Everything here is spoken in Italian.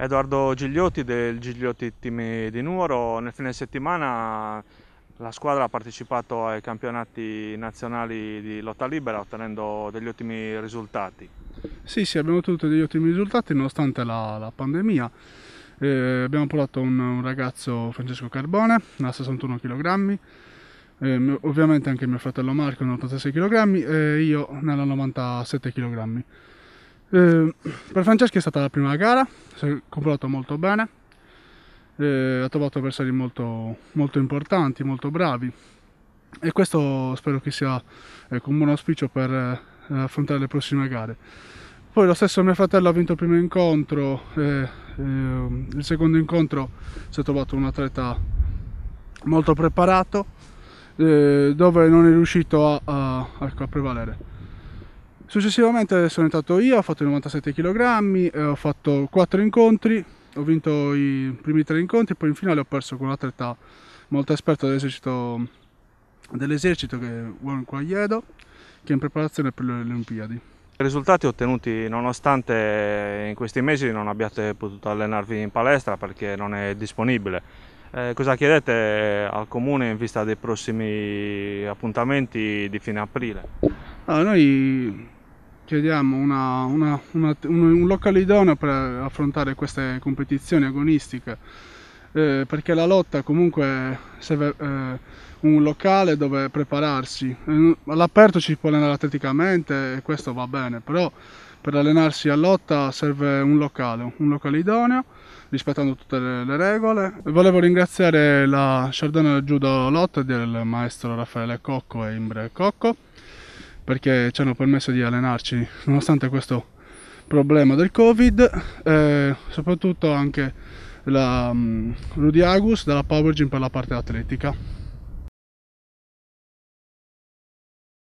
Edoardo Gigliotti del Gigliotti Team di Nuoro. Nel fine settimana la squadra ha partecipato ai campionati nazionali di lotta libera ottenendo degli ottimi risultati. Sì, sì, abbiamo ottenuto degli ottimi risultati nonostante la, la pandemia. Eh, abbiamo portato un, un, ragazzo, Francesco Carbone, da 61 kg, eh, ovviamente anche mio fratello Marco, 86 kg, e io nella 97 kg. Eh, per Franceschi è stata la prima gara, si è comportato molto bene, eh, ha trovato avversari molto, molto, importanti, molto bravi e questo spero che sia eh, un buon auspicio per eh, affrontare le prossime gare. Poi lo stesso mio fratello ha vinto il primo incontro, ehm, il secondo incontro si è trovato un atleta molto preparato eh, dove non è riuscito a, a, ecco, a prevalere. Successivamente sono entrato io, ho fatto 97 kg, eh, ho fatto 4 incontri, ho vinto i primi 3 incontri, poi in finale ho perso con l'atleta molto esperto dell'esercito, dell'esercito che è Juan Quagliedo, che è in preparazione per le Olimpiadi. Risultati ottenuti nonostante in questi mesi non abbiate potuto allenarvi in palestra perché non è disponibile. Eh, cosa chiedete eh, al comune in vista dei prossimi appuntamenti di fine aprile? Ah, noi chiediamo una, una, una, un, un locale idoneo per affrontare queste competizioni agonistiche eh, perché la lotta comunque serve eh, un locale dove prepararsi eh, all'aperto ci può allenare atleticamente e questo va bene però per allenarsi a lotta serve un locale un locale idoneo rispettando tutte le, le regole volevo ringraziare la Sardana Judo Lot del maestro Raffaele Cocco e Imbre Cocco perché ci hanno permesso di allenarci nonostante questo problema del covid eh, soprattutto anche la, um, Rudy Agus dalla Power Gym per la parte atletica